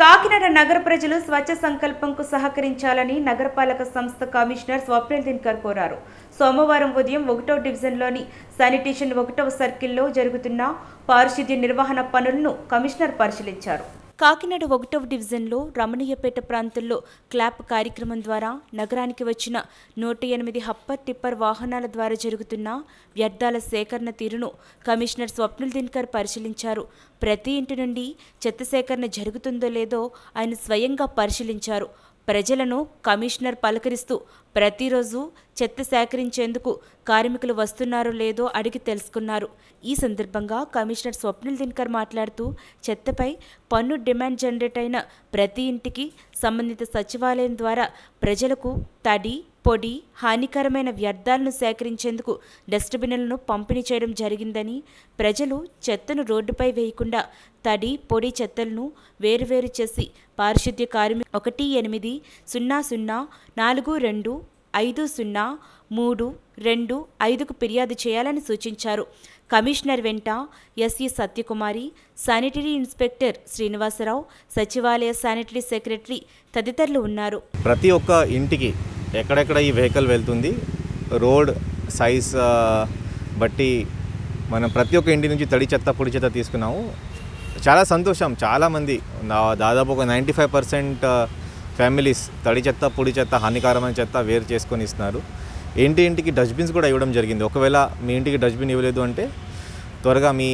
కాకినాడ నగర ప్రజలు స్వచ్ఛ సంకల్పంకు సహకరించాలని నగరపాలక సంస్థ కమిషనర్ స్వప్నల్ దిన్కర్ కోరారు సోమవారం ఉదయం ఒకటో డివిజన్లోని శానిటేషన్ ఒకటవ సర్కిల్లో జరుగుతున్న పారిశుద్ధ్య నిర్వహణ పనులను కమిషనర్ పరిశీలించారు కాకినాడ ఒకటవ డివిజన్లో రమణీయపేట ప్రాంతంలో క్లాప్ కార్యక్రమం ద్వారా నగరానికి వచ్చిన నూట ఎనిమిది హప్పర్ టిప్పర్ వాహనాల ద్వారా జరుగుతున్న వ్యర్థాల సేకరణ తీరును కమిషనర్ స్వప్నుల్ దిన్కర్ పరిశీలించారు ప్రతి ఇంటి నుండి చెత్త సేకరణ జరుగుతుందో లేదో ఆయన స్వయంగా పరిశీలించారు ప్రజలను కమిషనర్ పలకరిస్తూ ప్రతిరోజు చెత్త సేకరించేందుకు కార్మికులు వస్తున్నారో లేదో అడిగి తెలుసుకున్నారు ఈ సందర్భంగా కమిషనర్ స్వప్నిల్ దిన్కర్ మాట్లాడుతూ చెత్తపై పన్ను డిమాండ్ జనరేట్ అయిన ప్రతి ఇంటికి సంబంధిత సచివాలయం ద్వారా ప్రజలకు తడి పొడి హానికరమైన వ్యర్థాలను సేకరించేందుకు డస్ట్బిన్లను పంపిణీ చేయడం జరిగిందని ప్రజలు చెత్తను రోడ్డుపై వేయకుండా తడి పొడి చెత్తలను వేరువేరు చేసి పారిశుద్ధ్య కార్మిక ఒకటి ఎనిమిది సున్నా సున్నా నాలుగు రెండు ఐదు సున్నా మూడు రెండు ఐదుకు ఫిర్యాదు చేయాలని సూచించారు కమిషనర్ వెంట SE Satyakumari sanitary inspector Srinivasarao సచివాలయ శానిటరీ సెక్రటరీ తదితరులు ఉన్నారు ప్రతి ఒక్క ఇంటికి ఎక్కడెక్కడ ఈ వెహికల్ వెళ్తుంది రోడ్ సైజ్ బట్టి మనం ప్రతి ఒక్క ఇంటి నుంచి తడి చెత్త పొడి చెత్త తీసుకున్నాము చాలా సంతోషం చాలామంది దాదాపు ఒక నైంటీ ఫైవ్ పర్సెంట్ ఫ్యామిలీస్ తడి చెత్త పొడి చెత్త హానికరమైన చెత్త వేరు చేసుకొని ఇస్తున్నారు ఇంటి ఇంటికి డస్ట్బిన్స్ కూడా ఇవ్వడం జరిగింది ఒకవేళ మీ ఇంటికి డస్ట్బిన్ ఇవ్వలేదు అంటే త్వరగా మీ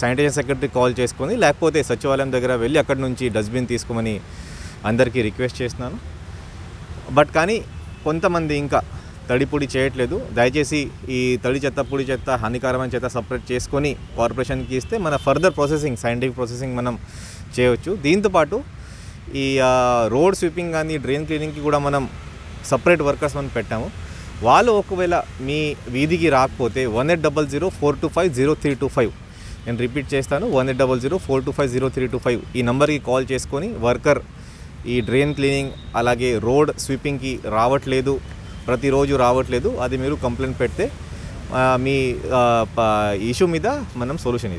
శానిటేషన్ సెక్రటరీ కాల్ చేసుకొని లేకపోతే సచివాలయం దగ్గర వెళ్ళి అక్కడి నుంచి డస్ట్బిన్ తీసుకోమని అందరికీ రిక్వెస్ట్ చేస్తున్నాను బట్ కానీ కొంతమంది ఇంకా తడి పొడి చేయట్లేదు దయచేసి ఈ తడి చెత్త పొడి చెత్త హానికరమైన చెత్త సపరేట్ చేసుకొని కార్పొరేషన్కి ఇస్తే మన ఫర్దర్ ప్రాసెసింగ్ సైంటిఫిక్ ప్రాసెసింగ్ మనం చేయవచ్చు దీంతోపాటు ఈ రోడ్ స్వీపింగ్ కానీ డ్రైన్ క్లీనింగ్కి కూడా మనం సపరేట్ వర్కర్స్ మనం పెట్టాము వాళ్ళు ఒకవేళ మీ వీధికి రాకపోతే one eight double zero four two five zero three two five నేను రిపీట్ చేస్తాను one eight double zero four two five zero three two five ఈ నెంబర్కి కాల్ చేసుకొని వర్కర్ ఈ డ్రైన్ క్లీనింగ్ అలాగే రోడ్ స్వీపింగ్కి రావట్లేదు ప్రతిరోజు రావట్లేదు అది మీరు కంప్లైంట్ పెడితే మీ ఇష్యూ మీద మనం సొల్యూషన్ ఇస్తాం